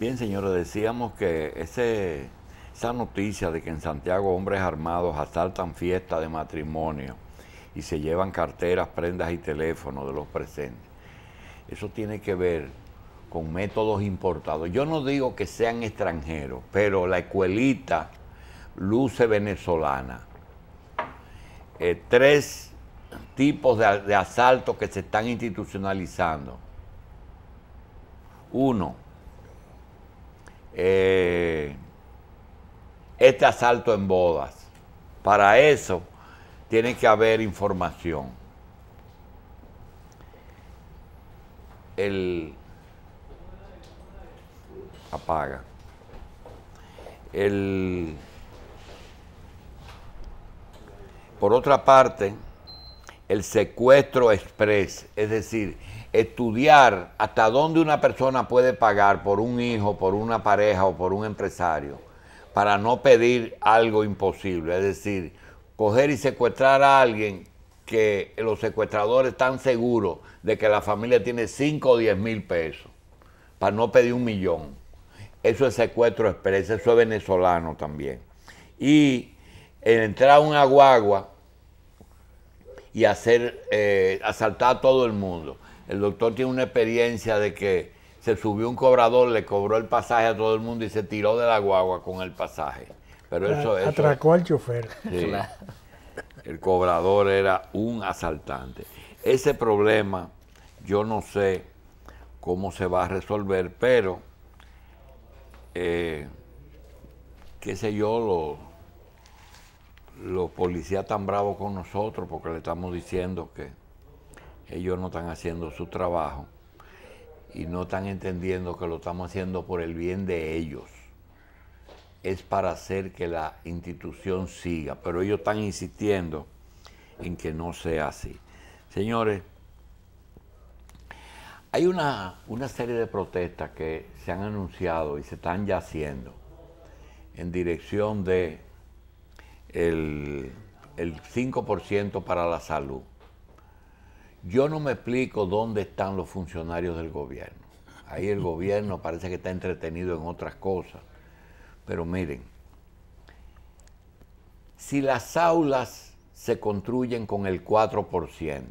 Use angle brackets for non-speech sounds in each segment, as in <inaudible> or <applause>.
Bien, señores, decíamos que esa noticia de que en Santiago hombres armados asaltan fiestas de matrimonio y se llevan carteras, prendas y teléfonos de los presentes, eso tiene que ver con métodos importados. Yo no digo que sean extranjeros, pero la escuelita luce venezolana. Eh, tres tipos de, de asaltos que se están institucionalizando. Uno, eh, este asalto en bodas. Para eso tiene que haber información. El apaga. El por otra parte, el secuestro express, es decir, estudiar hasta dónde una persona puede pagar por un hijo, por una pareja o por un empresario, para no pedir algo imposible. Es decir, coger y secuestrar a alguien que los secuestradores están seguros de que la familia tiene 5 o 10 mil pesos, para no pedir un millón. Eso es secuestro expreso, eso es venezolano también. Y entrar a un Aguagua y hacer, eh, asaltar a todo el mundo el doctor tiene una experiencia de que se subió un cobrador, le cobró el pasaje a todo el mundo y se tiró de la guagua con el pasaje. Pero eso, Atracó al chofer. <laughs> El cobrador era un asaltante. Ese problema, yo no sé cómo se va a resolver, pero, eh, qué sé yo, los policías tan bravos con nosotros porque le estamos diciendo que ellos no están haciendo su trabajo y no están entendiendo que lo estamos haciendo por el bien de ellos. Es para hacer que la institución siga, pero ellos están insistiendo en que no sea así. Señores, hay una, una serie de protestas que se han anunciado y se están ya haciendo en dirección de el 5% para la salud. Yo no me explico dónde están los funcionarios del gobierno. Ahí el gobierno parece que está entretenido en otras cosas. Pero miren, si las aulas se construyen con el 4%,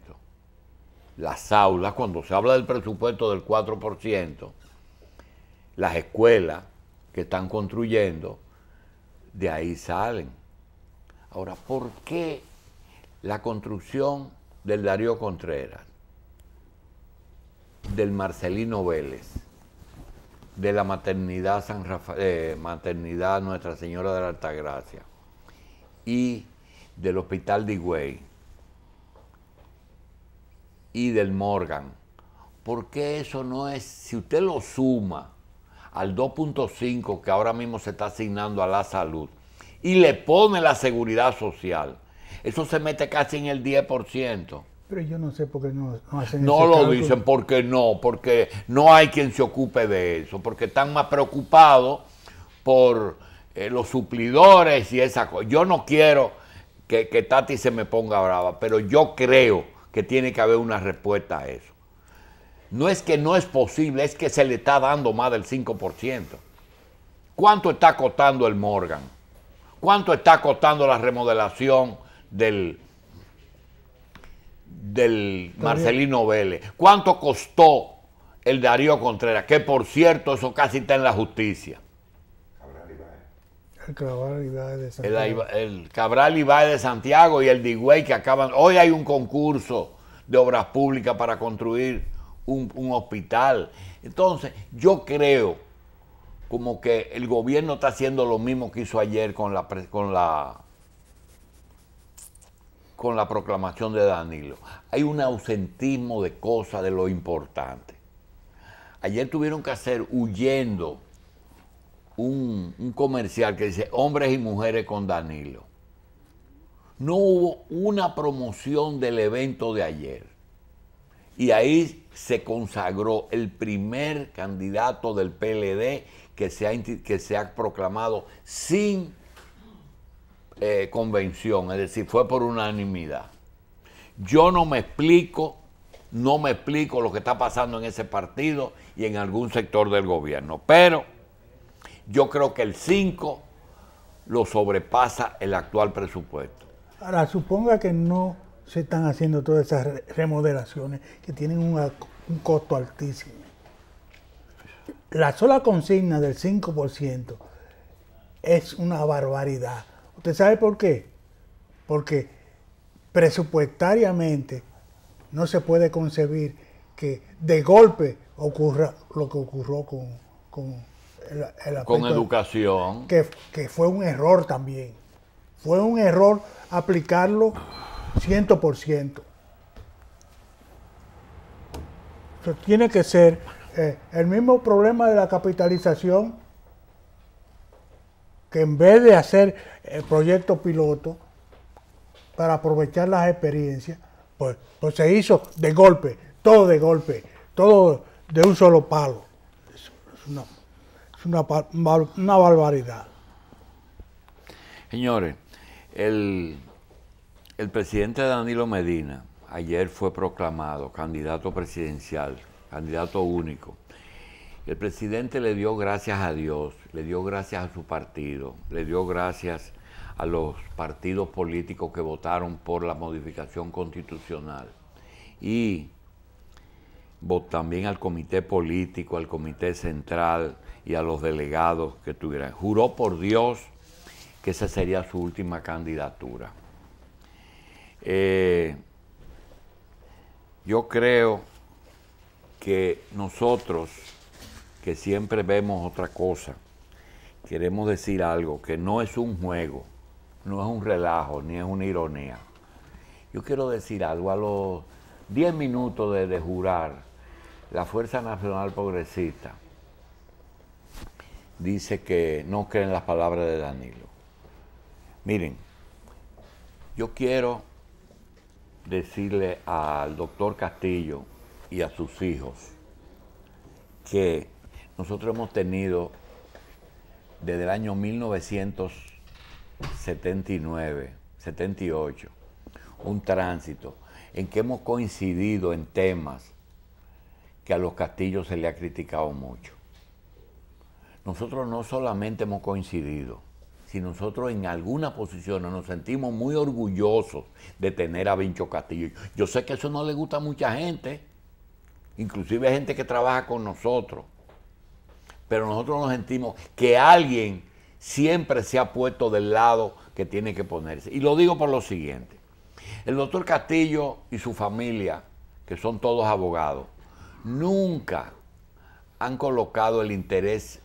las aulas, cuando se habla del presupuesto del 4%, las escuelas que están construyendo, de ahí salen. Ahora, ¿por qué la construcción del Darío Contreras, del Marcelino Vélez, de la maternidad, San Rafael, eh, maternidad Nuestra Señora de la Altagracia y del Hospital de y del Morgan. porque eso no es, si usted lo suma al 2.5 que ahora mismo se está asignando a la salud y le pone la seguridad social, eso se mete casi en el 10%. Pero yo no sé por qué no, no hacen No lo dicen porque no, porque no hay quien se ocupe de eso, porque están más preocupados por eh, los suplidores y esa cosa. Yo no quiero que, que, Tati se me ponga brava, pero yo creo que tiene que haber una respuesta a eso. No es que no es posible, es que se le está dando más del 5%. ¿Cuánto está costando el Morgan? ¿Cuánto está costando la remodelación? del, Marcelino Vélez? ¿Cuánto costó el Darío Contreras? Que por cierto, eso casi está en la justicia. El Cabral Ibaez de Santiago. El, Cabral de Santiago y el Digüey que acaban. Hoy hay un concurso de obras públicas para construir un, un hospital. Entonces, yo creo como que el gobierno está haciendo lo mismo que hizo ayer con la, con la con la proclamación de Danilo. Hay un ausentismo de cosas, de lo importante. Ayer tuvieron que hacer huyendo un, comercial que dice hombres y mujeres con Danilo. No hubo una promoción del evento de ayer. Y ahí se consagró el primer candidato del PLD que se que se ha proclamado sin eh, convención, es decir, fue por unanimidad. Yo no me explico, no me explico lo que está pasando en ese partido y en algún sector del gobierno, pero yo creo que el 5 lo sobrepasa el actual presupuesto. Ahora, suponga que no se están haciendo todas esas remodelaciones que tienen un costo altísimo. La sola consigna del 5% es una barbaridad ¿Usted sabe por qué? Porque presupuestariamente no se puede concebir que de golpe ocurra lo que ocurrió con, la educación. Que, fue un error también. Fue un error aplicarlo 100%. ciento. tiene que ser eh, el mismo problema de la capitalización, que en vez de hacer el proyecto piloto para aprovechar las experiencias, pues, pues se hizo de golpe, todo de golpe, todo de un solo palo. Es, una, barbaridad. Señores, el, el presidente Danilo Medina ayer fue proclamado candidato presidencial, candidato único. El presidente le dio gracias a Dios, le dio gracias a su partido, le dio gracias a los partidos políticos que votaron por la modificación constitucional y también al comité político, al comité central y a los delegados que tuvieran. Juró por Dios que esa sería su última candidatura. Eh, yo creo que nosotros, que siempre vemos otra cosa, queremos decir algo, que no es un juego no es un relajo, ni es una ironía. Yo quiero decir algo, a los 10 minutos de, jurar, la Fuerza Nacional Progresista dice que no creen las palabras de Danilo. Miren, yo quiero decirle al doctor Castillo y a sus hijos que nosotros hemos tenido desde el año 1900 79, 78, un tránsito en que hemos coincidido en temas que a los castillos se le ha criticado mucho. Nosotros no solamente hemos coincidido, sino nosotros en alguna posición nos sentimos muy orgullosos de tener a Vincho Castillo. Yo sé que eso no le gusta a mucha gente, inclusive gente que trabaja con nosotros, pero nosotros nos sentimos que alguien siempre se ha puesto del lado que tiene que ponerse. Y lo digo por lo siguiente. El doctor Castillo y su familia, que son todos abogados, nunca han colocado el interés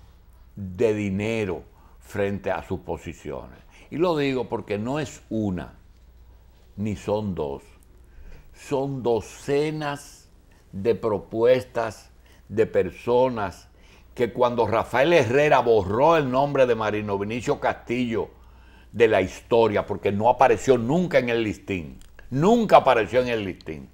de dinero frente a sus posiciones. Y lo digo porque no es una, ni son dos. Son docenas de propuestas de personas que cuando Rafael Herrera borró el nombre de Marino Vinicio Castillo de la historia, porque no apareció nunca en el listín, nunca apareció en el listín.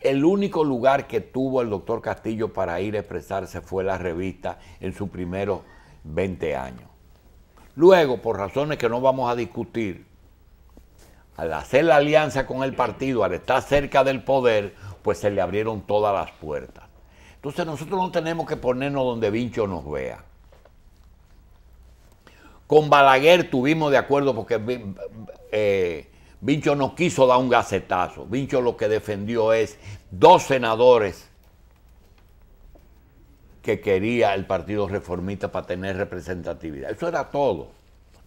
El único lugar que tuvo el doctor Castillo para ir a expresarse fue la revista en sus primeros 20 años. Luego, por razones que no vamos a discutir, al hacer la alianza con el partido, al estar cerca del poder, pues se le abrieron todas las puertas. Entonces nosotros no tenemos que ponernos donde Vincho nos vea. Con Balaguer tuvimos de acuerdo porque eh, Vincho no quiso dar un gacetazo. Vincho lo que defendió es dos senadores que quería el Partido Reformista para tener representatividad. Eso era todo.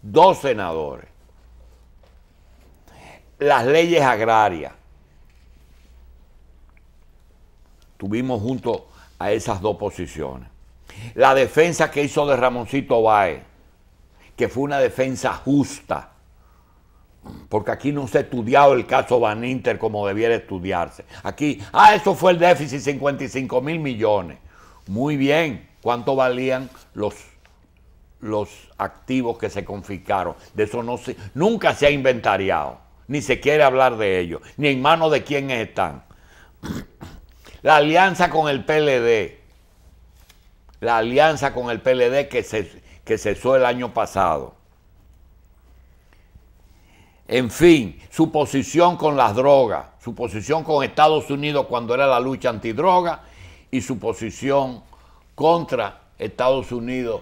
Dos senadores. Las leyes agrarias. Tuvimos juntos a esas dos posiciones. La defensa que hizo de Ramoncito Baez, que fue una defensa justa, porque aquí no se ha estudiado el caso Van Inter como debiera estudiarse. Aquí, ah, eso fue el déficit, 55 mil millones. Muy bien, ¿cuánto valían los, los activos que se confiscaron? De eso no se, nunca se ha inventariado, ni se quiere hablar de ellos, ni en manos de quién están. La alianza con el PLD. La alianza con el PLD que, se, que cesó el año pasado. En fin, su posición con las drogas, su posición con Estados Unidos cuando era la lucha antidroga y su posición contra Estados Unidos,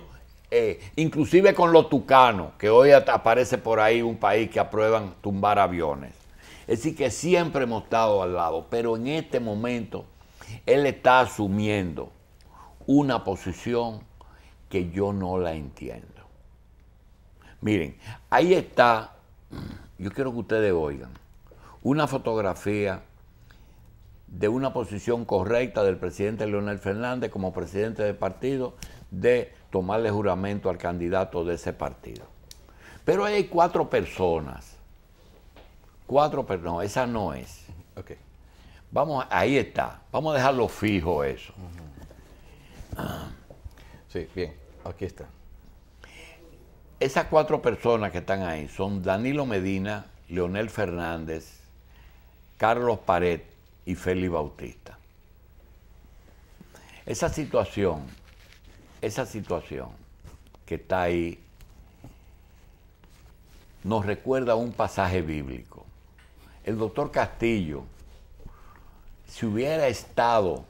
eh, inclusive con los tucanos, que hoy aparece por ahí un país que aprueban tumbar aviones. Es decir, que siempre hemos estado al lado, pero en este momento él está asumiendo una posición que yo no la entiendo. Miren, ahí está, yo quiero que ustedes oigan, una fotografía de una posición correcta del presidente Leonel Fernández como presidente del partido de tomarle juramento al candidato de ese partido. Pero hay cuatro personas. Cuatro personas, no, esa no es. Okay. Vamos, ahí está. Vamos a dejarlo fijo eso. Sí, bien. Aquí está. Esas cuatro personas que están ahí son Danilo Medina, Leonel Fernández, Carlos Pared y Félix Bautista. Esa situación, esa situación que está ahí, nos recuerda un pasaje bíblico. El doctor Castillo, si hubiera estado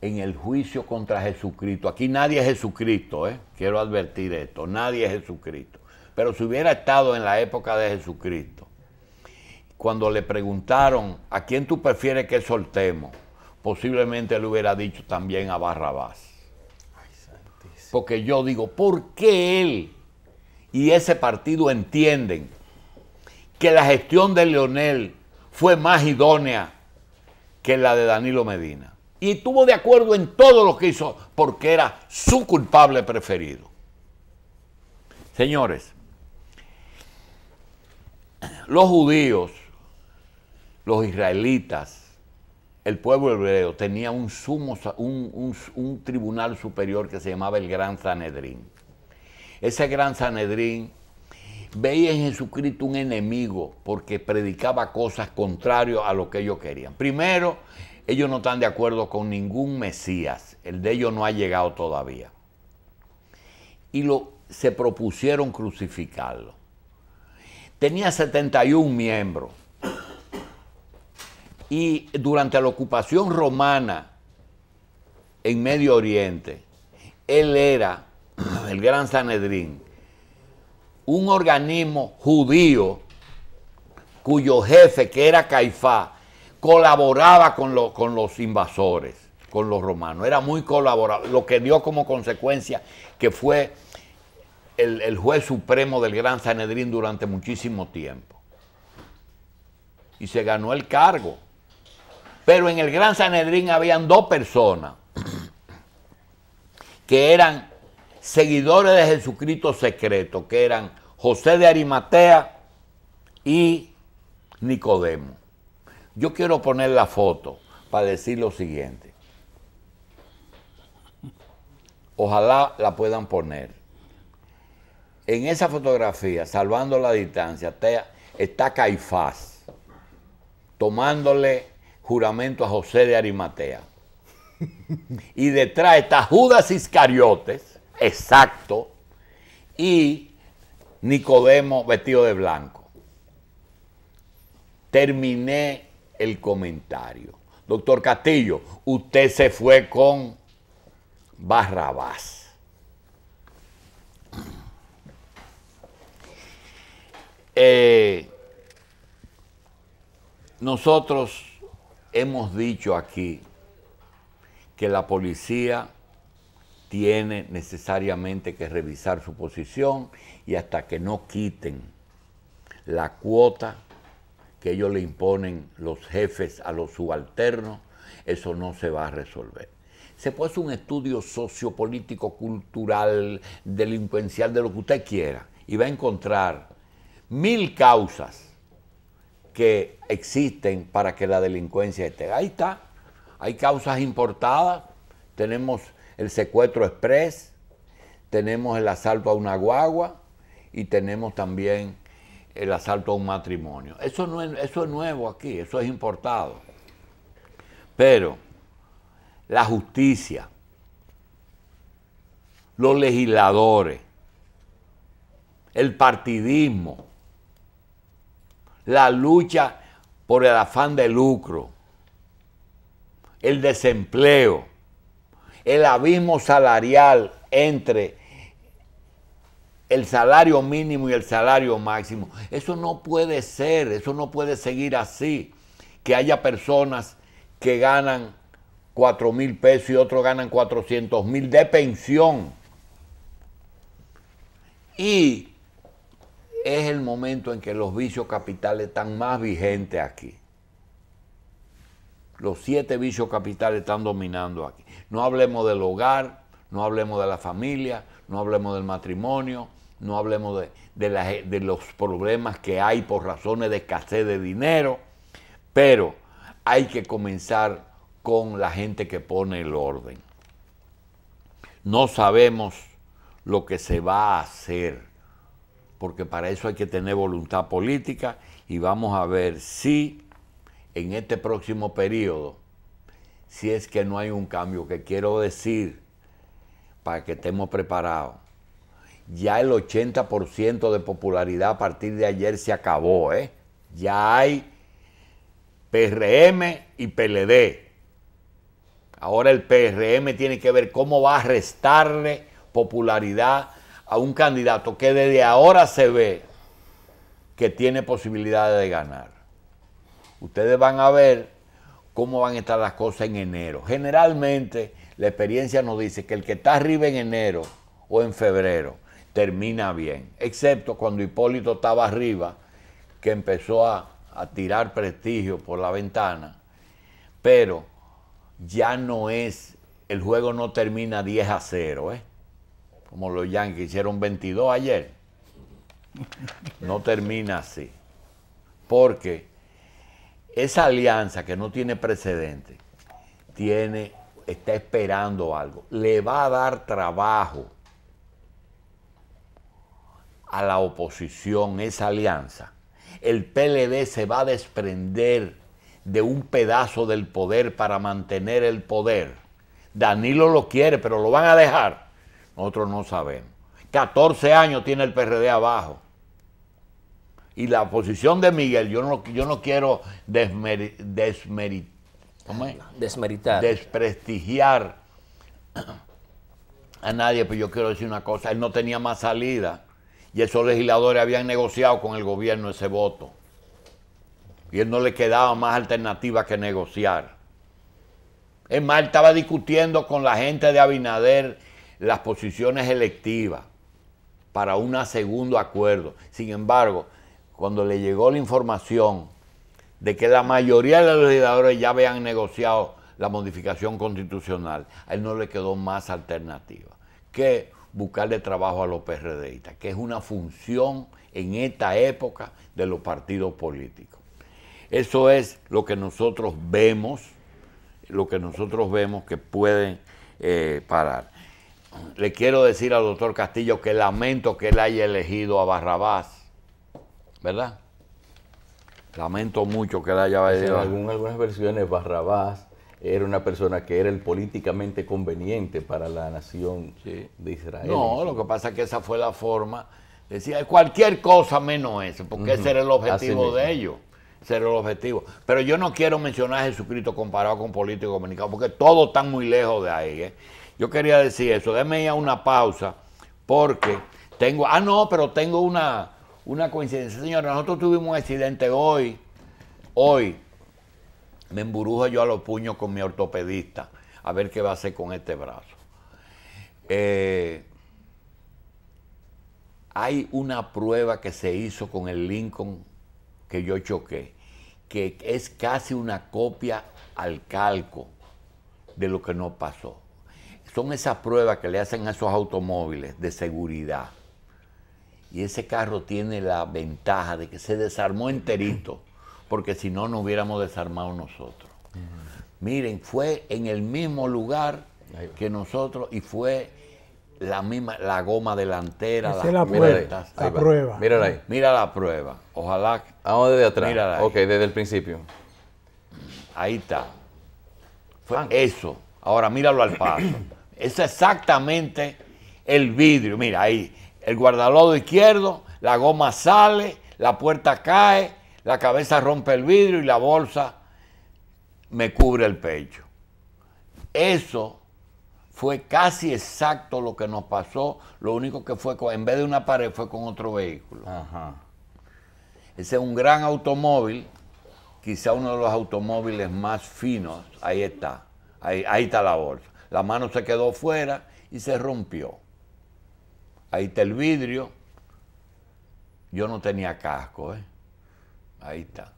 en el juicio contra Jesucristo, aquí nadie es Jesucristo, ¿eh? quiero advertir esto, nadie es Jesucristo, pero si hubiera estado en la época de Jesucristo, cuando le preguntaron a quién tú prefieres que soltemos, posiblemente le hubiera dicho también a Barrabás. Porque yo digo, ¿por qué él y ese partido entienden que la gestión de Leonel fue más idónea que la de Danilo Medina. Y estuvo de acuerdo en todo lo que hizo porque era su culpable preferido. Señores, los judíos, los israelitas, el pueblo hebreo tenía un, sumo, un tribunal superior que se llamaba el Gran Sanedrín. Ese Gran Sanedrín veía en Jesucristo un enemigo porque predicaba cosas contrarias a lo que ellos querían. Primero, ellos no están de acuerdo con ningún Mesías, el de ellos no ha llegado todavía. Y lo, se propusieron crucificarlo. Tenía 71 miembros. Y durante la ocupación romana en Medio Oriente, él era el gran Sanedrín, un organismo judío cuyo jefe, que era Caifá colaboraba con, con los invasores, con los romanos. Era muy colaborado lo que dio como consecuencia que fue el, el juez supremo del Gran Sanedrín durante muchísimo tiempo. Y se ganó el cargo. Pero en el Gran Sanedrín habían dos personas que eran seguidores de Jesucristo secreto, que eran José de Arimatea y Nicodemo. Yo quiero poner la foto para decir lo siguiente. Ojalá la puedan poner. En esa fotografía, salvando la distancia, está Caifás tomándole juramento a José de Arimatea. Y detrás está Judas Iscariotes, exacto, y Nicodemo vestido de blanco. Terminé el comentario. Doctor Castillo, usted se fue con Barrabás. Eh, nosotros hemos dicho aquí que la policía tiene necesariamente que revisar su posición y hasta que no quiten la cuota que ellos le imponen los jefes a los subalternos, eso no se va a resolver. Se puede hacer un estudio sociopolítico, cultural, delincuencial, de lo que usted quiera, y va a encontrar mil causas que existen para que la delincuencia esté. Ahí está. Hay causas importadas. Tenemos el secuestro express, tenemos el asalto a una guagua, y tenemos también el asalto a un matrimonio. Eso, no es, eso es nuevo aquí, eso es importado. Pero la justicia, los legisladores, el partidismo, la lucha por el afán de lucro, el desempleo, el abismo salarial entre el salario mínimo y el salario máximo. Eso no puede ser, eso no puede seguir así, que haya personas que ganan 4 mil pesos y otros ganan 400 mil de pensión. Y es el momento en que los vicios capitales están más vigentes aquí. Los siete vicios capitales están dominando aquí. No hablemos del hogar, no hablemos de la familia, no hablemos del matrimonio, no hablemos de, los problemas que hay por razones de escasez de dinero, pero hay que comenzar con la gente que pone el orden. No sabemos lo que se va a hacer, porque para eso hay que tener voluntad política y vamos a ver si en este próximo periodo, si es que no hay un cambio, que quiero decir, para que estemos preparados, ya el 80% de popularidad a partir de ayer se acabó, ¿eh? Ya hay PRM y PLD. Ahora el PRM tiene que ver cómo va a restarle popularidad a un candidato que desde ahora se ve que tiene posibilidades de ganar. Ustedes van a ver cómo van a estar las cosas en enero. Generalmente la experiencia nos dice que el que está arriba en enero o en febrero termina bien, excepto cuando Hipólito estaba arriba, que empezó a, tirar prestigio por la ventana, pero ya no es, el juego no termina 10 a 0, ¿eh? como los Yankees hicieron 22 ayer, no termina así, porque esa alianza que no tiene precedente, tiene, está esperando algo, le va a dar trabajo a la oposición esa alianza, el PLD se va a desprender de un pedazo del poder para mantener el poder. Danilo lo quiere, pero lo van a dejar. Nosotros no sabemos. 14 años tiene el PRD abajo. Y la oposición de Miguel, yo no, yo no quiero desmeritar. desprestigiar a nadie, pero yo quiero decir una cosa, él no tenía más salida y esos legisladores habían negociado con el gobierno ese voto. Y él no le quedaba más alternativa que negociar. Es más, estaba discutiendo con la gente de Abinader las posiciones electivas para un segundo acuerdo. Sin embargo, cuando le llegó la información de que la mayoría de los legisladores ya habían negociado la modificación constitucional, a él no le quedó más alternativa que buscarle trabajo a los PRDistas, que es una función en esta época de los partidos políticos. Eso es lo que nosotros vemos, lo que nosotros vemos que pueden eh, parar. Le quiero decir al doctor Castillo que lamento que él haya elegido a Barrabás, ¿verdad? Lamento mucho que él haya elegido. En algunas versiones, Barrabás era una persona que era el políticamente conveniente para la nación de Israel. No, lo que pasa es que esa fue la forma. Decía cualquier cosa menos eso, porque ese era el objetivo de ellos. Ese era el objetivo. Pero yo no quiero mencionar a Jesucristo comparado con político dominicanos, porque todos están muy lejos de ahí. ¿eh? Yo quería decir eso. Deme ya una pausa, porque tengo. Ah, no, pero tengo una, una coincidencia. Señora, nosotros tuvimos un accidente hoy. Hoy, me emburujo yo a los puños con mi ortopedista a ver qué va a hacer con este brazo. Eh, hay una prueba que se hizo con el Lincoln que yo choqué, que es casi una copia al calco de lo que no pasó. Son esas pruebas que le hacen a esos automóviles de seguridad. Y ese carro tiene la ventaja de que se desarmó enterito porque si no nos hubiéramos desarmado nosotros. Miren, fue en el mismo lugar que nosotros y fue la misma, la goma delantera, la puerta, La prueba. Mírala ahí. Mira la prueba. Ojalá. Vamos desde atrás. Mírala ok, desde el principio. Ahí está. Fue eso. Ahora míralo al paso. es exactamente el vidrio. Mira ahí. El guardalodo izquierdo, la goma sale, la puerta cae, la cabeza rompe el vidrio y la bolsa me cubre el pecho. Eso fue casi exacto lo que nos pasó. Lo único que fue, en vez de una pared, fue con otro vehículo. Ese es un gran automóvil, quizá uno de los automóviles más finos. Ahí está, ahí, ahí está la bolsa. La mano se quedó fuera y se rompió. Ahí está el vidrio. Yo no tenía casco, ¿eh? Ahí está.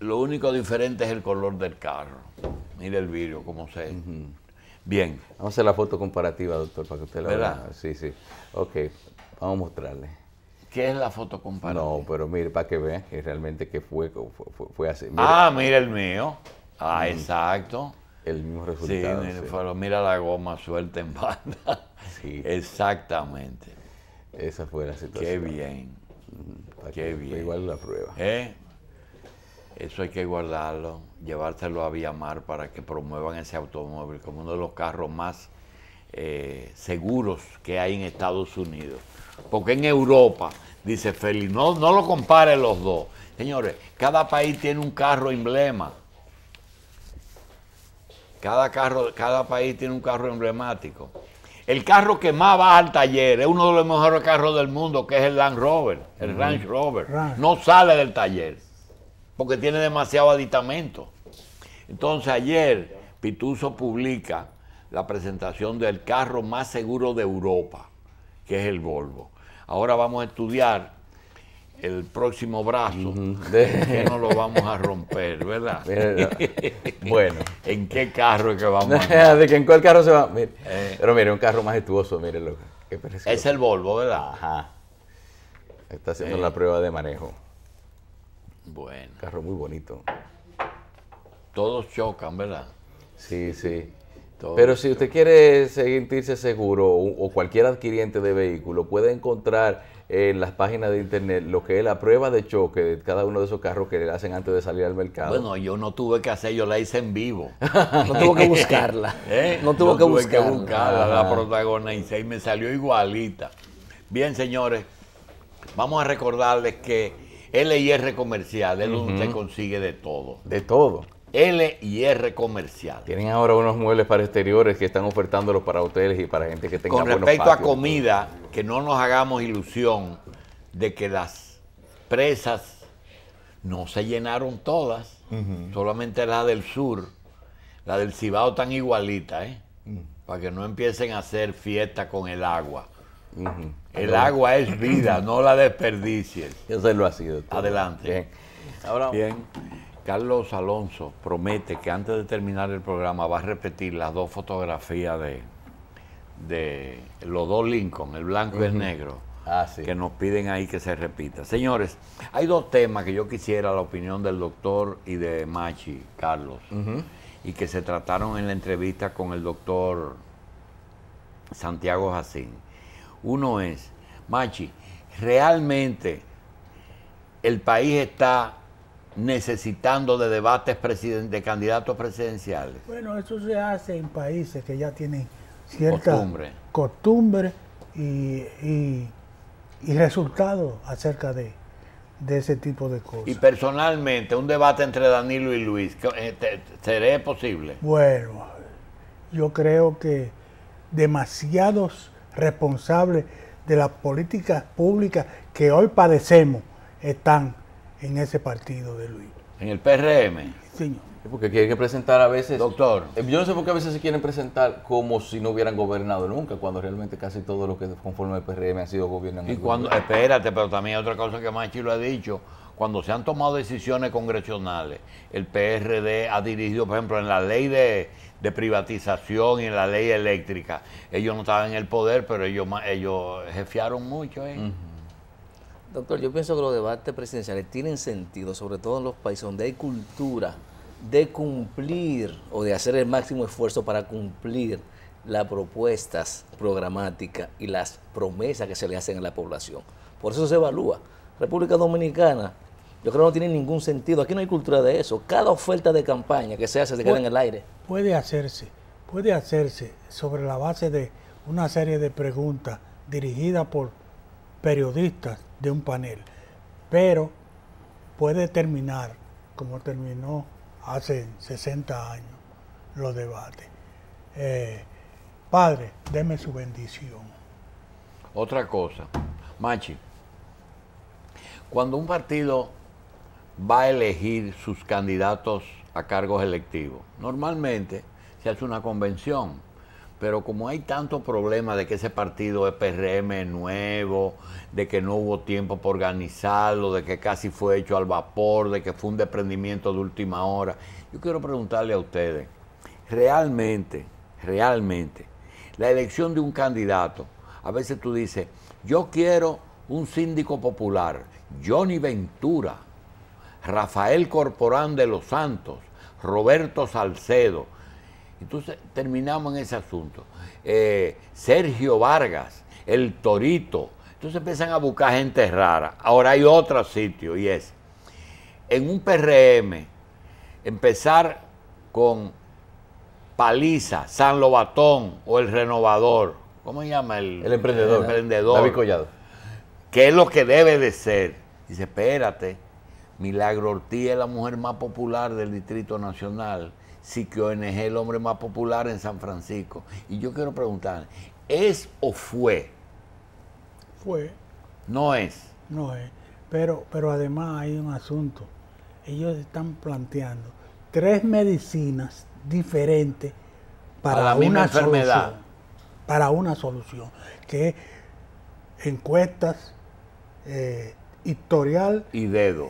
Lo único diferente es el color del carro. mire el vidrio, cómo se... Bien. Vamos a hacer la foto comparativa, doctor, para que usted la vea. Sí, sí. Ok, vamos a mostrarle. ¿Qué es la foto comparativa? No, pero mire, para que vean que realmente que fue, fue, así. Mire. Ah, el mío. Ah, exacto. El mismo resultado. Sí, mira, mira la goma suelta en banda. Sí. <laughs> Exactamente. Esa fue la situación. Qué bien. Igual la prueba. ¿Eh? Eso hay que guardarlo, llevárselo a Viamar para que promuevan ese automóvil como uno de los carros más eh, seguros que hay en Estados Unidos. Porque en Europa, dice Félix, no, lo compare los dos. Señores, cada país tiene un carro emblema. Cada, carro, cada país tiene un carro emblemático. El carro que más va al taller es uno de los mejores carros del mundo, que es el Land Rover, el Range Rover. No sale del taller porque tiene demasiado aditamento. Entonces ayer Pituso publica la presentación del carro más seguro de Europa, que es el Volvo. Ahora vamos a estudiar el próximo brazo, de... que no lo vamos a romper, ¿verdad? <laughs> bueno. ¿En qué carro es que vamos <laughs> ¿De que en cuál carro se va? Eh. Pero mire, un carro majestuoso, mire lo que Es el Volvo, ¿verdad? Ajá. Está haciendo eh. la prueba de manejo. Bueno. carro muy bonito. Todos chocan, ¿verdad? Sí, sí. Pero si usted quiere sentirse seguro o cualquier adquiriente de vehículo puede encontrar en las páginas de internet lo que es la prueba de choque de cada uno de esos carros que le hacen antes de salir al mercado. Bueno, yo no tuve que hacer, yo la hice en vivo. <laughs> no tuvo que buscarla. <laughs> ¿Eh? No tuvo que, tuve que buscarla. La protagonista y me salió igualita. Bien, señores, vamos a recordarles que LIR Comercial, es donde se consigue de todo. De todo. L y R comercial. Tienen ahora unos muebles para exteriores que están ofertándolos para hoteles y para gente que tenga Con respecto a comida, que no nos hagamos ilusión de que las presas no se llenaron todas, solamente la del sur, la del Cibao tan igualita, ¿eh? para que no empiecen a hacer fiesta con el agua. El agua es vida, no la desperdicies. Eso lo ha sido. Adelante. Ahora, Bien. Carlos Alonso promete que antes de terminar el programa va a repetir las dos fotografías de, de los dos Lincoln, el blanco y el negro, ah, que nos piden ahí que se repita. Señores, hay dos temas que yo quisiera la opinión del doctor y de Machi, Carlos, y que se trataron en la entrevista con el doctor Santiago Jacín. Uno es, Machi, realmente el país está necesitando de debates de candidatos presidenciales? Bueno, eso se hace en países que ya tienen cierta costumbre, y, y, resultados acerca de, de ese tipo de cosas. Y personalmente, un debate entre Danilo y Luis, eh, ¿seré posible? Bueno, yo creo que demasiados responsables de las políticas públicas que hoy padecemos están en ese partido de Luis. ¿En el PRM? Sí, señor. Porque quieren presentar a veces. Doctor. Eh, yo no sé por qué a veces se quieren presentar como si no hubieran gobernado nunca, cuando realmente casi todo lo que conforme el PRM ha sido gobierno. Y cuando, espérate, pero también otra cosa que Machi lo ha dicho, cuando se han tomado decisiones congresionales, el PRD ha dirigido, por ejemplo, en la ley de, privatización y en la ley eléctrica. Ellos no estaban en el poder, pero ellos, ellos jefiaron mucho, ¿eh? Doctor, yo pienso que los debates presidenciales tienen sentido, sobre todo en los países donde hay cultura de cumplir o de hacer el máximo esfuerzo para cumplir las propuestas programáticas y las promesas que se le hacen a la población. Por eso se evalúa. República Dominicana, yo creo que no tiene ningún sentido. Aquí no hay cultura de eso. Cada oferta de campaña que se hace se queda en el aire. Puede hacerse, puede hacerse sobre la base de una serie de preguntas dirigidas por periodistas de un panel, pero puede terminar como terminó hace 60 años los debates. Eh, padre, deme su bendición. Otra cosa, Machi, cuando un partido va a elegir sus candidatos a cargos electivos, normalmente se hace una convención pero como hay tanto problemas de que ese partido es PRM nuevo, de que no hubo tiempo para organizarlo, de que casi fue hecho al vapor, de que fue un desprendimiento de última hora, yo quiero preguntarle a ustedes, realmente, realmente, la elección de un candidato, a veces tú dices, yo quiero un síndico popular, Johnny Ventura, Rafael Corporán de los Santos, Roberto Salcedo, entonces terminamos en ese asunto. Eh, Sergio Vargas, el Torito. Entonces empiezan a buscar gente rara. Ahora hay otro sitio y es en un PRM empezar con Paliza, San Lobatón o el Renovador. ¿Cómo se llama el, emprendedor? El emprendedor. David Collado. ¿Qué es lo que debe de ser? Dice, espérate, Milagro Ortiz es la mujer más popular del Distrito Nacional ONG es el hombre más popular en San Francisco. Y yo quiero preguntarle ¿es o fue? Fue. No es. No es. Pero, pero además hay un asunto. Ellos están planteando tres medicinas diferentes para, una enfermedad. para una solución, que es encuestas, eh, historial y dedo.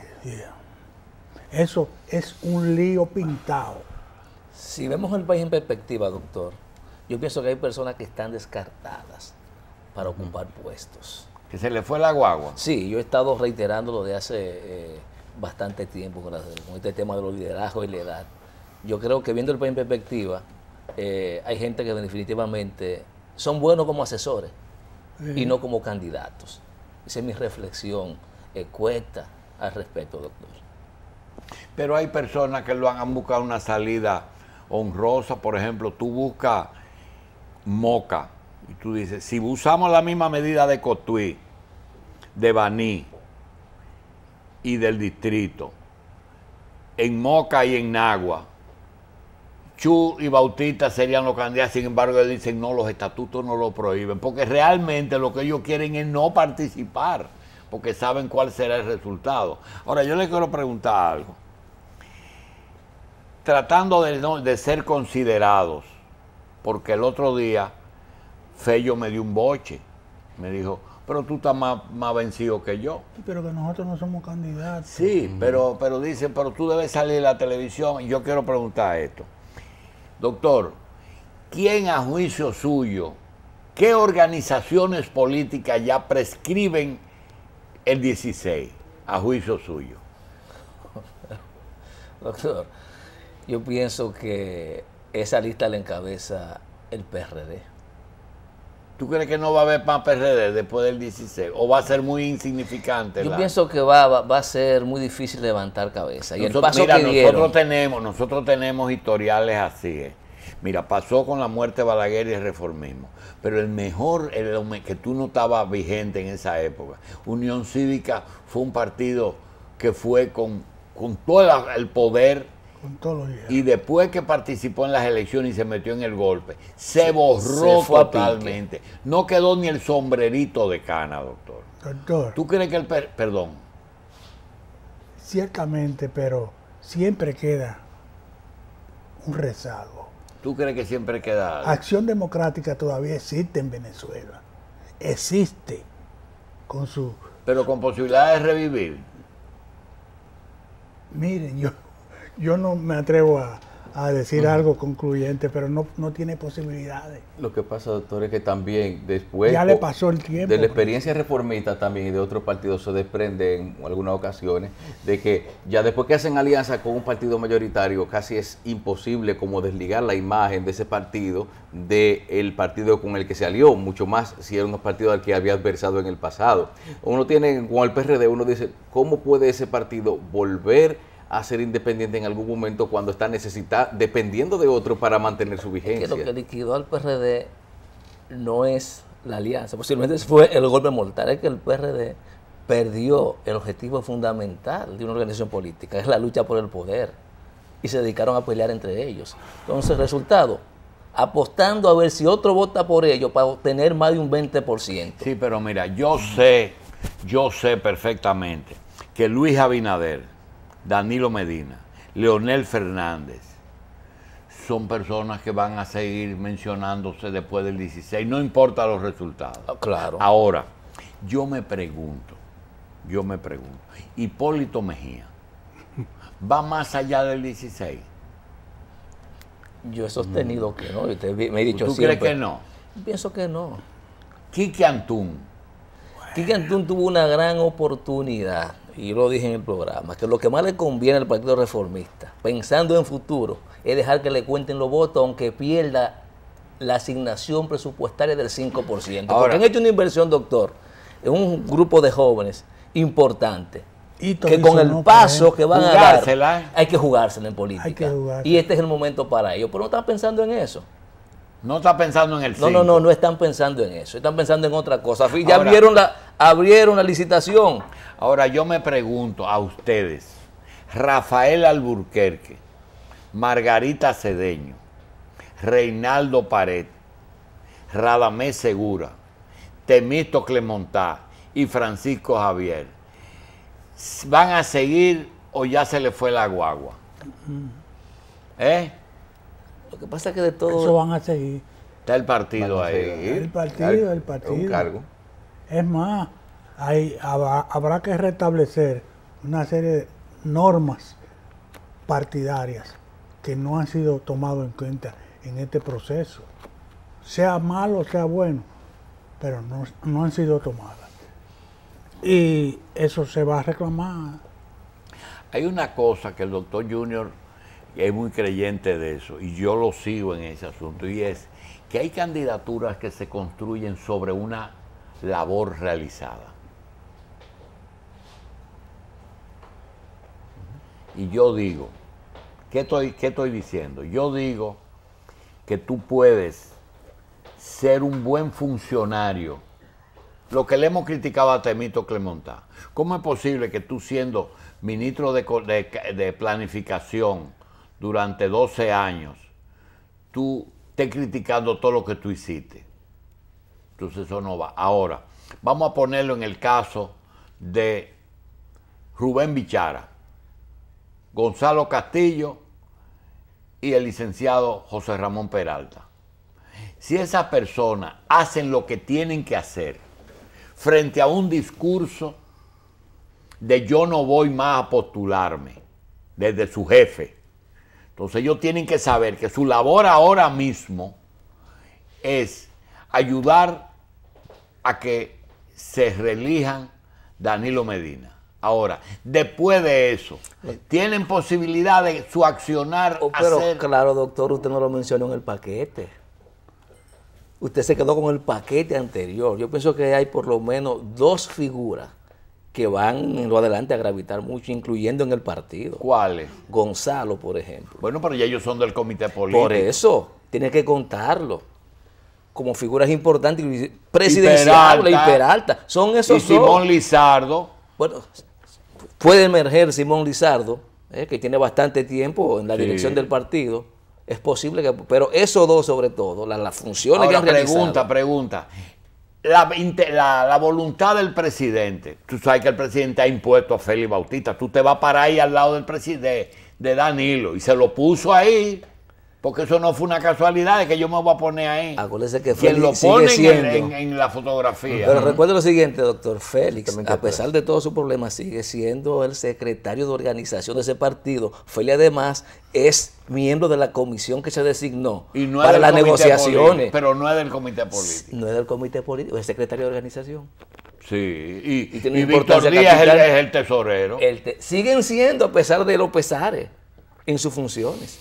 Eso es un lío pintado. Si vemos el país en perspectiva, doctor, yo pienso que hay personas que están descartadas para ocupar puestos. Que se le fue la guagua. Sí, yo he estado reiterando lo de hace eh, bastante tiempo con este tema de los liderazgos y la edad. Yo creo que viendo el país en perspectiva, eh, hay gente que definitivamente son buenos como asesores y no como candidatos. Esa es mi reflexión, eh, cuesta al respecto, doctor. Pero hay personas que lo han buscado una salida honrosa, por ejemplo, tú buscas moca y tú dices, si usamos la misma medida de Cotuí, de Baní y del distrito, en Moca y en Nagua, Chu y Bautista serían los candidatos, sin embargo, ellos dicen, no, los estatutos no lo prohíben, porque realmente lo que ellos quieren es no participar, porque saben cuál será el resultado. Ahora, yo les quiero preguntar algo tratando de, ser considerados, porque el otro día Fello me dio un boche, me dijo, pero tú estás más, vencido que yo. Pero que nosotros no somos candidatos. Sí, pero, pero dicen, pero tú debes salir de la televisión. Yo quiero preguntar esto. Doctor, ¿quién a juicio suyo, qué organizaciones políticas ya prescriben el 16 a juicio suyo? <laughs> Doctor, yo pienso que esa lista la encabeza el PRD. ¿Tú crees que no va a haber más PRD después del 16? ¿O va a ser muy insignificante? Yo pienso que va, a ser muy difícil levantar cabeza. mira, nosotros, tenemos, nosotros tenemos historiales así. ¿eh? Mira, pasó con la muerte de Balaguer y el reformismo. Pero el mejor, el, que tú no estabas vigente en esa época. Unión Cívica fue un partido que fue con, con todo el poder y después que participó en las elecciones y se metió en el golpe, se, borró totalmente. No quedó ni el sombrerito de cana, doctor. Doctor. ¿Tú crees que el... perdón. Ciertamente, pero siempre queda un rezago. ¿Tú crees que siempre queda Acción Democrática todavía existe en Venezuela. Existe. Con su... Pero con posibilidad de revivir. Miren, yo yo no me atrevo a, decir algo concluyente, pero no, tiene posibilidades. Lo que pasa, doctor, es que también después... Ya le pasó el tiempo. De la experiencia reformista también y de otros partidos se desprende en algunas ocasiones de que ya después que hacen alianza con un partido mayoritario casi es imposible como desligar la imagen de ese partido del partido con el que se alió, mucho más si era un partido al que había adversado en el pasado. Uno tiene, con el PRD, uno dice, ¿cómo puede ese partido volver a ser independiente en algún momento cuando está necesitada, dependiendo de otro para mantener su vigencia. que lo que liquidó al PRD no es la alianza, posiblemente fue el golpe mortal, es que el PRD perdió el objetivo fundamental de una organización política, es la lucha por el poder, y se dedicaron a pelear entre ellos. Entonces, resultado, apostando a ver si otro vota por ellos para obtener más de un 20%. Sí, pero mira, yo sé, yo sé perfectamente que Luis Abinader, Danilo Medina, Leonel Fernández, son personas que van a seguir mencionándose después del 16, no importa los resultados. Ah, claro. Ahora, yo me pregunto, yo me pregunto, Hipólito Mejía, ¿va más allá del 16? Yo he sostenido mm. que no, me he dicho ¿Tú crees que no? Pienso que no. Quique Antún. Kiki Quique Antún tuvo una gran oportunidad y lo dije en el programa, que lo que más le conviene al Partido Reformista, pensando en futuro, es dejar que le cuenten los votos aunque pierda la asignación presupuestaria del 5%. porque han hecho una inversión, doctor, en un grupo de jóvenes importante. que con el paso que van a dar, hay que jugársela en política. y este es el momento para ello. Pero no están pensando en eso. No está pensando en el No, no, no, no están pensando en eso. Están pensando en otra cosa. Ya abrieron la, abrieron la licitación. Ahora yo me pregunto a ustedes, Rafael Alburquerque, Margarita Cedeño, Reinaldo Pared, Radamés Segura, Temisto Clemontá y Francisco Javier, ¿van a seguir o ya se le fue la guagua? ¿Eh? Lo que pasa es que de todo... Eso van a seguir. Está el partido ahí. El partido, el partido. Un cargo. Es más, habrá, que restablecer una serie de normas partidarias que no han sido tomadas en cuenta en este proceso, sea malo, sea bueno, pero no, no han sido tomadas. Y eso se va a reclamar. Hay una cosa que el doctor Junior es muy creyente de eso, y yo lo sigo en ese asunto, y es que hay candidaturas que se construyen sobre una labor realizada. y yo digo, ¿qué estoy, qué estoy diciendo? Yo digo que tú puedes ser un buen funcionario. Lo que le hemos criticado a Temito Clemontá. ¿Cómo es posible que tú siendo ministro de, de, de planificación durante 12 años, tú estés criticando todo lo que tú hiciste? Entonces eso no va. Ahora, vamos a ponerlo en el caso de Rubén Bichara. Gonzalo Castillo y el licenciado José Ramón Peralta. Si esas personas hacen lo que tienen que hacer frente a un discurso de yo no voy más a postularme desde su jefe, entonces ellos tienen que saber que su labor ahora mismo es ayudar a que se relijan Danilo Medina. Ahora, después de eso, eh, ¿tienen posibilidad de su accionar? Oh, pero claro, doctor, usted no lo mencionó en el paquete. Usted se quedó con el paquete anterior. Yo pienso que hay por lo menos dos figuras que van en lo adelante a gravitar mucho, incluyendo en el partido. ¿Cuáles? Gonzalo, por ejemplo. Bueno, pero ya ellos son del comité político. Por eso, tiene que contarlo. Como figuras importantes, presidenciales y Peralta. Son esos y Simón Lizardo. Bueno, Puede emerger Simón Lizardo, eh, que tiene bastante tiempo en la dirección del partido. Es posible que, pero esos dos sobre todo, las, funciones que han pregunta, Pregunta, la, la, la, voluntad del presidente. Tú sabes que el presidente ha impuesto a Félix Bautista. Tú te vas para ahí al lado del presidente de Danilo y se lo puso ahí porque eso no fue una casualidad de que yo me voy a poner ahí. Acuérdese que Félix Quien lo pone En, la fotografía. Pero recuerda lo siguiente, doctor Félix, a pesar de todos sus problemas, sigue siendo el secretario de organización de ese partido. Félix además es miembro de la comisión que se designó para las negociaciones. pero no es del comité político. No es del comité político, es secretario de organización. Sí, y, por tiene es el, tesorero. siguen siendo, a pesar de los pesares, en sus funciones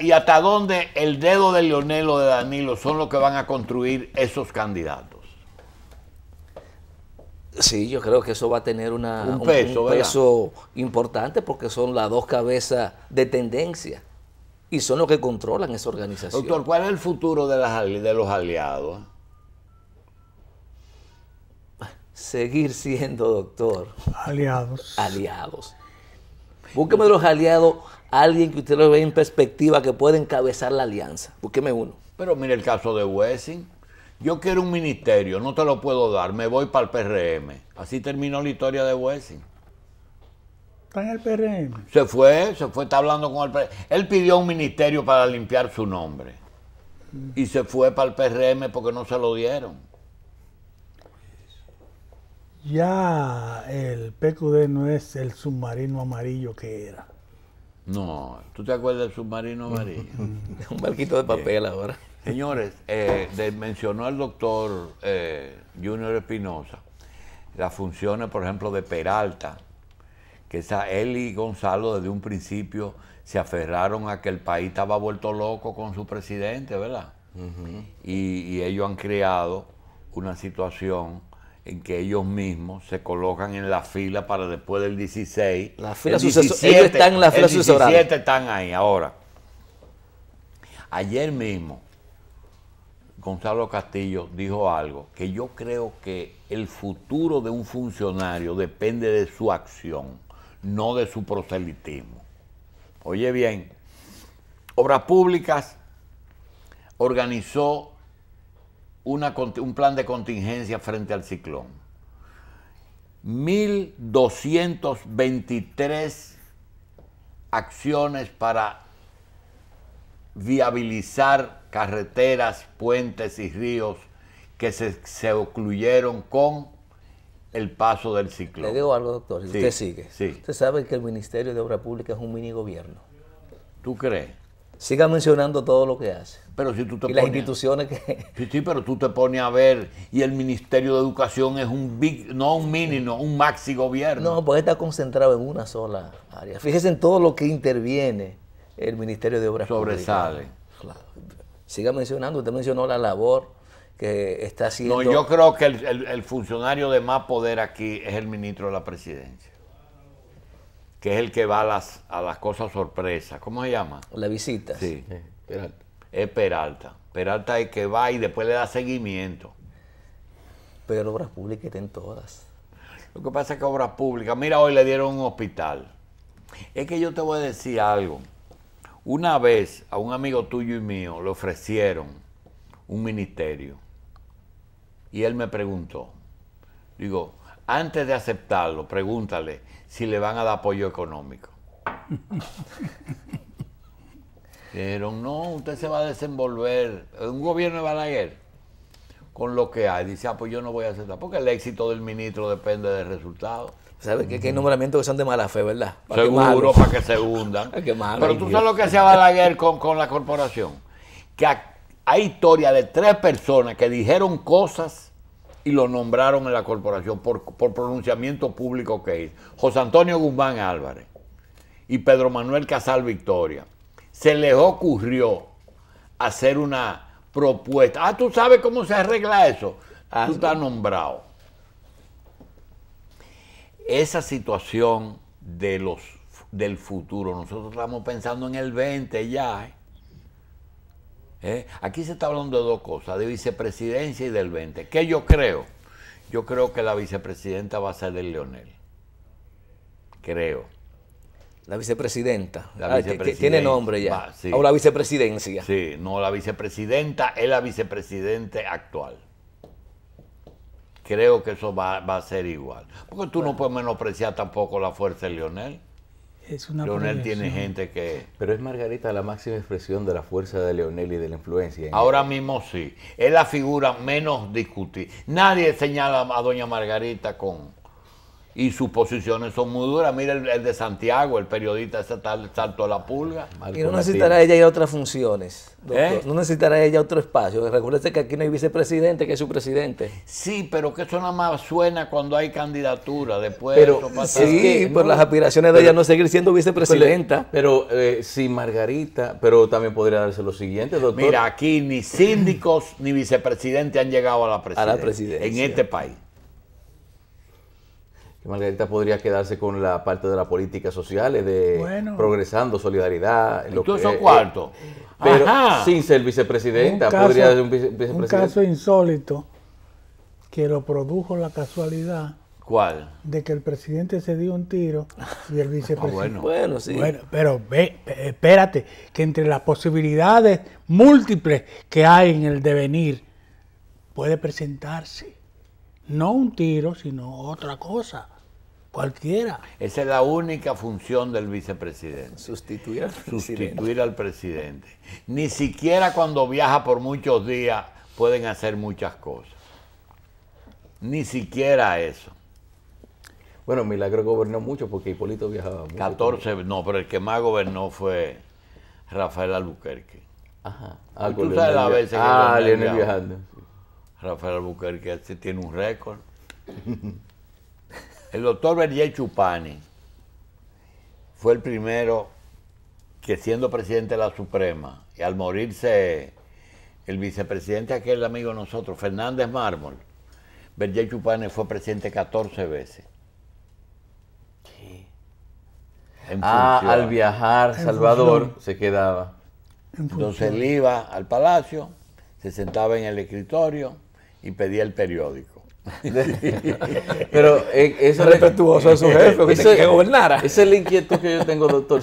y, hasta dónde el dedo de Leonel o de Danilo son los que van a construir esos candidatos. Sí, yo creo que eso va a tener un peso, importante porque son las dos cabezas de tendencia y son los que controlan esa organización. Doctor, ¿cuál es el futuro de, de los aliados? Seguir siendo, doctor. Aliados. Aliados. Búsqueme los aliados alguien que usted lo ve en perspectiva que puede encabezar la alianza. ¿Por qué me uno. Pero mire el caso de Wessing. Yo quiero un ministerio, no te lo puedo dar, me voy para el PRM. Así terminó la historia de Wessing. Está en el PRM. Se fue, se fue, está hablando con el PRM. Él pidió un ministerio para limpiar su nombre. Y se fue para el PRM porque no se lo dieron. Ya el PQD no es el submarino amarillo que era. No, ¿tú te acuerdas del submarino amarillo? <laughs> un barquito de papel ahora. Señores, eh, mencionó el doctor eh, Junior Espinosa las funciones, por ejemplo, de Peralta, que esa, él y Gonzalo desde un principio se aferraron a que el país estaba vuelto loco con su presidente, ¿verdad? y, y ellos han creado una situación en que ellos mismos se colocan en la fila para después del 16. las 17, están ahí ahora. Ayer mismo, Gonzalo Castillo dijo algo que yo creo que el futuro de un funcionario depende de su acción, no de su proselitismo. Oye bien, Obras Públicas organizó un plan de contingencia frente al ciclón. 1.223 acciones para viabilizar carreteras, puentes y ríos que se, se ocluyeron con el paso del ciclón. Le digo algo, doctor, si usted sigue. Usted sabe que el Ministerio de Obra Pública es un mini gobierno. ¿Tú crees? siga mencionando todo lo que hace. Pero si tú te y las instituciones que... Sí, sí, pero tú te pones a ver y el Ministerio de Educación es un big, no un mini, un maxi gobierno. No, pues está concentrado en una sola área. Fíjese en todo lo que interviene el Ministerio de Obras Sobresale. Siga mencionando, usted mencionó la labor que está haciendo... No, yo creo que el funcionario de más poder aquí es el ministro de la presidencia que es el que va a las, cosas sorpresas. ¿Cómo se llama? La visita. Sí. Peralta. Es Peralta. Peralta es el que va y después le da seguimiento. Pero Obras Públicas tienen todas. Lo que pasa es que Obras Públicas, mira, hoy le dieron un hospital. Es que yo te voy a decir algo. Una vez a un amigo tuyo y mío le ofrecieron un ministerio y él me preguntó, digo, antes de aceptarlo, pregúntale si le van a dar apoyo económico. Dijeron, no, usted se va a desenvolver. Un gobierno de Balaguer, con lo que hay, dice, ah, pues yo no voy a aceptar, porque el éxito del ministro depende del resultado. ¿Sabes que, que hay nombramientos que son de mala fe, verdad? Seguro, para que se hundan. <laughs> Pero tú sabes lo que hacía Balaguer con, con la corporación. Que hay historia de tres personas que dijeron cosas y lo nombraron en la corporación por, pronunciamiento público que hizo. José Antonio Guzmán Álvarez y Pedro Manuel Casal Victoria. Se les ocurrió hacer una propuesta. Ah, tú sabes cómo se arregla eso. Ah, tú estás nombrado. Esa situación de los, del futuro, nosotros estamos pensando en el 20 ya. ¿eh? ¿Eh? Aquí se está hablando de dos cosas, de vicepresidencia y del 20. ¿Qué yo creo? Yo creo que la vicepresidenta va a ser de Leonel. Creo. La vicepresidenta. La ah, Tiene nombre ya. O la vicepresidencia. Sí, no, la vicepresidenta es la vicepresidente actual. Creo que eso va, a ser igual. Porque tú no puedes menospreciar tampoco la fuerza de Leonel. Leonel tiene gente que... Pero es Margarita la máxima expresión de la fuerza de Leonel y de la influencia. Ahora mismo sí. Es la figura menos discutida. Nadie señala a doña Margarita con y sus posiciones son muy duras. Mira el, de Santiago, el periodista estatal Salto a la Pulga. y no necesitará ella otras funciones, ¿Eh? No necesitará ella otro espacio. Recuerde que aquí no hay vicepresidente, que es su presidente. Sí, pero que eso nada más suena cuando hay candidatura. Después pero, Sí, por las aspiraciones de ella no seguir siendo vicepresidenta. Pero, eh, Margarita, pero también podría darse lo siguiente, doctor. Mira, aquí ni síndicos ni vicepresidente han llegado A la presidencia. En este país. Margarita podría quedarse con la parte de la política sociales de progresando solidaridad. Lo que, eh, cuarto. Pero sin ser vicepresidenta, podría ser un vicepresidente. Un caso insólito que lo produjo la casualidad. ¿Cuál? De que el presidente se dio un tiro y el <laughs> ah, vicepresidente. bueno. bueno, sí. Bueno, pero ve, espérate, que entre las posibilidades múltiples que hay en el devenir, puede presentarse no un tiro, sino otra cosa. Cualquiera. Esa es la única función del vicepresidente. Sustituir al presidente. Sustituir al presidente. Ni siquiera cuando viaja por muchos días pueden hacer muchas cosas. Ni siquiera eso. Bueno, Milagro gobernó mucho porque Hipólito viajaba mucho. 14, no, pero el que más gobernó fue Rafael Albuquerque. Ajá. ¿Y ah, ah, tú sabes las veces ah, que viajando. Rafael Albuquerque este tiene un récord. <laughs> El doctor Berger Chupani fue el primero que siendo presidente de la Suprema, y al morirse el vicepresidente aquel amigo de nosotros, Fernández Mármol, Berger Chupani fue presidente 14 veces. Sí. Ah, al viajar Salvador se quedaba. Entonces él iba al palacio, se sentaba en el escritorio y pedía el periódico. <laughs> Pero eh, respetuoso de su eh, jefe, que, gobernara. Esa es la inquietud que yo tengo, doctor.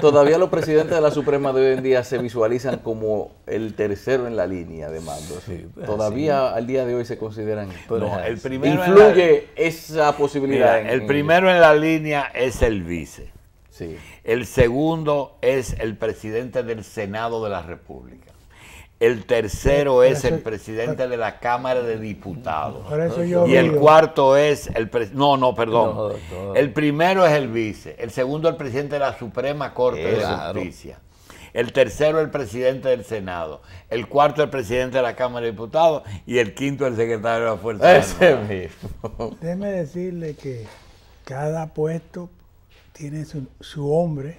todavía los presidentes de la Suprema de hoy en día se visualizan como el tercero en la línea de mando. Pues, todavía al día de hoy se consideran. No, el primero influye esa posibilidad. el primero en la línea es el vice. El segundo es el presidente del Senado de la República. El tercero eh, es el presidente de la Cámara de Diputados. y el cuarto es el no, no, perdón. El primero es el vice, el segundo el presidente de la Suprema Corte de eh, Justicia. El tercero el presidente del Senado, el cuarto el presidente de la Cámara de Diputados y el quinto el secretario de la Fuerza Ese Déjeme decirle que cada puesto tiene su hombre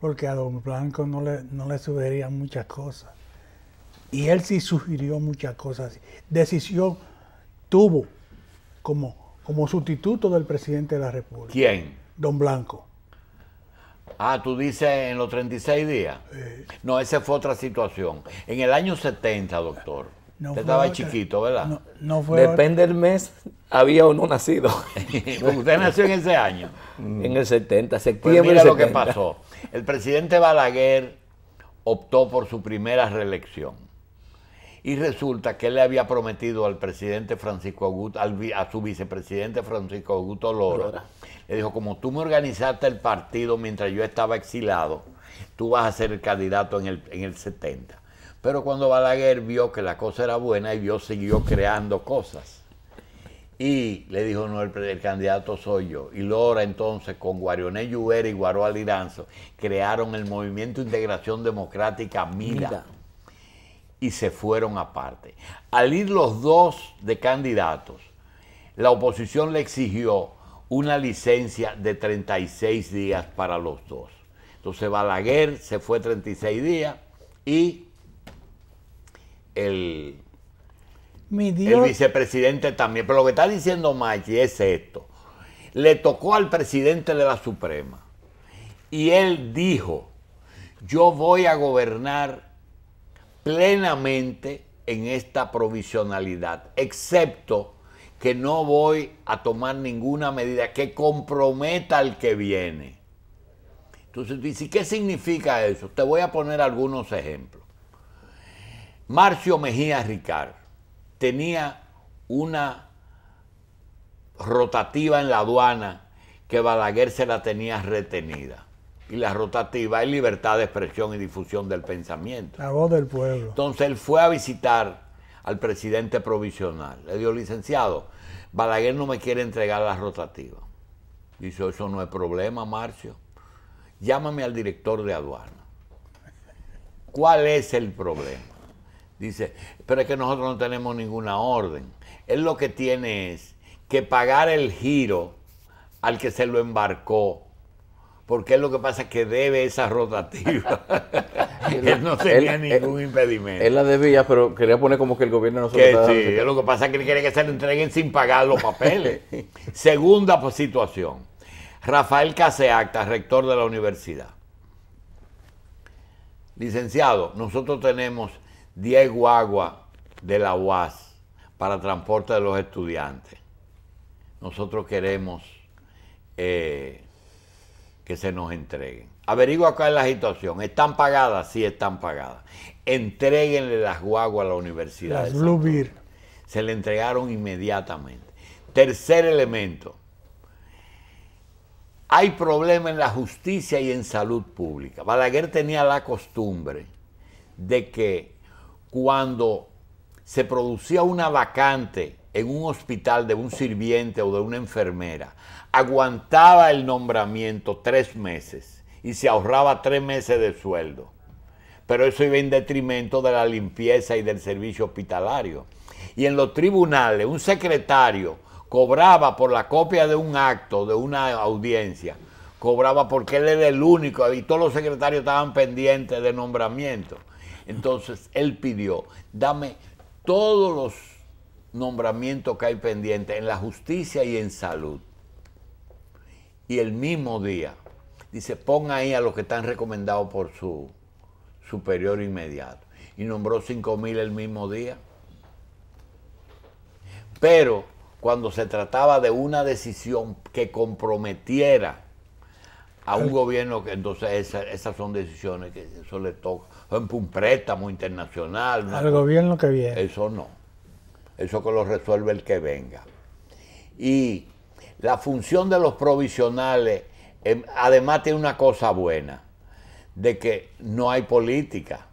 porque a Don Blanco no le, no le sugerían muchas cosas. Y él sí sugirió muchas cosas. Decisión tuvo como, como sustituto del presidente de la República. ¿Quién? Don Blanco. Ah, tú dices en los 36 días. Eh. no, esa fue otra situación. En el año 70, doctor. No usted estaba chiquito, ¿verdad? No, fue Depende del mes, había o no nacido. <laughs> usted nació en ese año. en el 70, pues septiembre. Pues lo que pasó. El presidente Balaguer optó por su primera reelección. Y resulta que él le había prometido al presidente Francisco Augusto, a su vicepresidente Francisco Augusto Loro, le dijo, como tú me organizaste el partido mientras yo estaba exilado, tú vas a ser el candidato en el, en el 70. Pero cuando Balaguer vio que la cosa era buena y vio siguió creando cosas. Y le dijo, no, el, candidato soy yo. Y Lora entonces con Guarioné Lluvera y Guaró Aliranzo crearon el Movimiento Integración Democrática Mila Y se fueron aparte. Al ir los dos de candidatos, la oposición le exigió una licencia de 36 días para los dos. Entonces Balaguer se fue 36 días y el el vicepresidente también. Pero lo que está diciendo Machi es esto. Le tocó al presidente de la Suprema. Y él dijo, yo voy a gobernar plenamente en esta provisionalidad, excepto que no voy a tomar ninguna medida que comprometa al que viene. Entonces, dice, ¿qué significa eso? Te voy a poner algunos ejemplos. Marcio Mejía Ricardo tenía una rotativa en la aduana que Balaguer se la tenía retenida. Y la rotativa es libertad de expresión y difusión del pensamiento. La voz del pueblo. Entonces él fue a visitar al presidente provisional. Le dio licenciado, Balaguer no me quiere entregar la rotativa. Dice, eso no es problema, Marcio. Llámame al director de aduana. ¿Cuál es el problema? Dice, pero es que nosotros no tenemos ninguna orden. Él lo que tiene es que pagar el giro al que se lo embarcó. Porque es lo que pasa que debe esa rotativa. <laughs> él no tenía ningún impedimento. Él la debía, pero quería poner como que el gobierno no se lo Sí, es lo que pasa que él quiere que se lo entreguen sin pagar los papeles. <laughs> Segunda pues, situación. Rafael Caseacta, rector de la universidad. Licenciado, nosotros tenemos 10 guaguas de la UAS para transporte de los estudiantes. Nosotros queremos eh, que se nos entreguen. Averigua acá es la situación. ¿Están pagadas? Sí, están pagadas. Entréguenle las guaguas a la universidad. Las Se le entregaron inmediatamente. Tercer elemento. Hay problemas en la justicia y en salud pública. Balaguer tenía la costumbre de que cuando se producía una vacante en un hospital de un sirviente o de una enfermera, aguantaba el nombramiento tres meses y se ahorraba tres meses de sueldo. Pero eso iba en detrimento de la limpieza y del servicio hospitalario. Y en los tribunales, un secretario cobraba por la copia de un acto, de una audiencia, cobraba porque él era el único y todos los secretarios estaban pendientes de nombramiento. Entonces él pidió, dame todos los nombramientos que hay pendientes en la justicia y en salud. Y el mismo día, dice, ponga ahí a los que están recomendados por su superior inmediato. Y nombró 5.000 el mismo día. Pero cuando se trataba de una decisión que comprometiera a un gobierno que entonces esas son decisiones que eso le toca. Por un préstamo internacional. Al gobierno que viene. Eso no. Eso que lo resuelve el que venga. Y la función de los provisionales, em, además tiene una cosa buena, de que no hay política.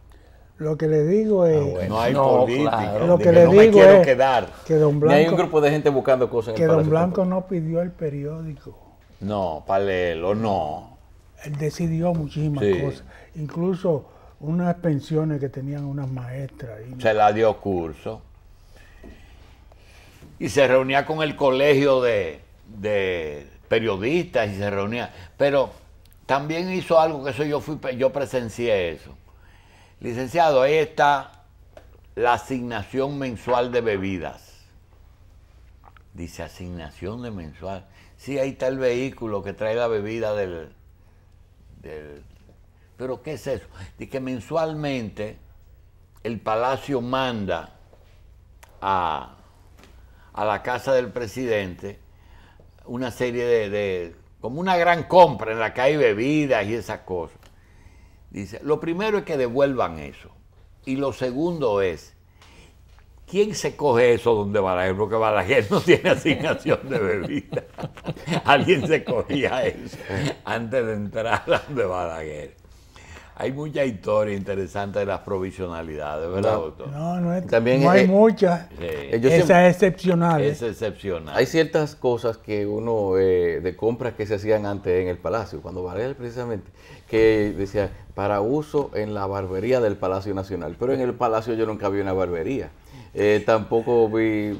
Lo que le digo es. Ah, no hay política. Lo que, es. Quedar. Que Don Blanco. un gente buscando cosas Que Don Blanco no pidió el periódico. No, Palelo, no. Él decidió muchísimas cosas. Incluso unas pensiones que tenían unas maestras. Se la dio curso. Y se reunía con el colegio de, de periodistas y se reunía. Pero también hizo algo que eso yo fui, yo presencié eso. Licenciado, ahí está la asignación mensual de bebidas. Dice asignación de mensual sí, ahí está el vehículo que trae la bebida del... pero ¿qué es eso? De que mensualmente el palacio manda a, la casa del presidente una serie de, como una gran compra en la que hay bebidas y esas cosas. Dice, lo primero es que devuelvan eso. Y lo segundo es ¿Quién se coge eso donde Balaguer? Porque Balaguer no tiene asignación de bebida. Alguien se cogía eso antes de entrar a donde Balaguer. Hay mucha historia interesante de las provisionalidades, ¿verdad, doctor? No, no, es, También no hay muchas. Esa es excepcional. Es ¿eh? excepcional. Hay ciertas cosas que uno, eh, de compras que se hacían antes en el palacio, cuando Balaguer precisamente, que decía, para uso en la barbería del Palacio Nacional. Pero en el palacio yo nunca vi una barbería. Eh, tampoco vi,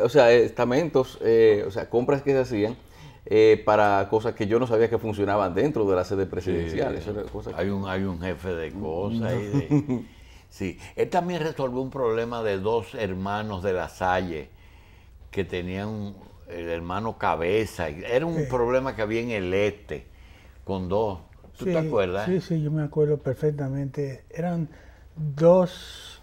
o sea, estamentos, eh, o sea, compras que se hacían eh, para cosas que yo no sabía que funcionaban dentro de la sede presidencial. hay, un, hay un jefe de mm, cosas. <laughs> sí, él también resolvió un problema de dos hermanos de la Salle que tenían el hermano Cabeza. Era un problema que había en el este con dos. ¿Tú te acuerdas? Sí, sí, yo me acuerdo perfectamente. Eran dos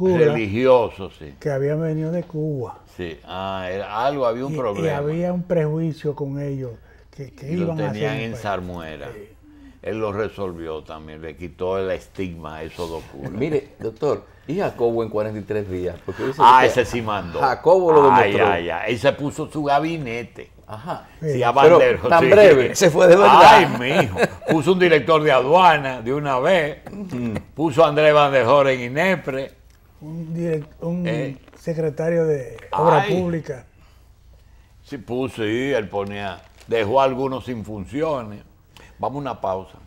Religioso, Religiosos, sí. Que habían venido de Cuba. Sí, ah, era, algo, había un problema. Y había un prejuicio con ellos. Que, que iban lo tenían en Zarmuera. Él lo resolvió también, le quitó el estigma a esos dos curas. <laughs> Mire, doctor, y Jacobo en 43 días. Porque dice ah, ese sí mandó. Jacobo lo demostró. Ay, Él se puso su gabinete. Ajá. Sí, sí tan breve. Se fue de verdad. Ay, Puso un director de aduana de una vez. Puso a Andrés Van en INEPRE un, eh. secretario de Obra Pública. Sí, puse, sí, él ponía, dejó algunos sin funciones. Vamos a una pausa.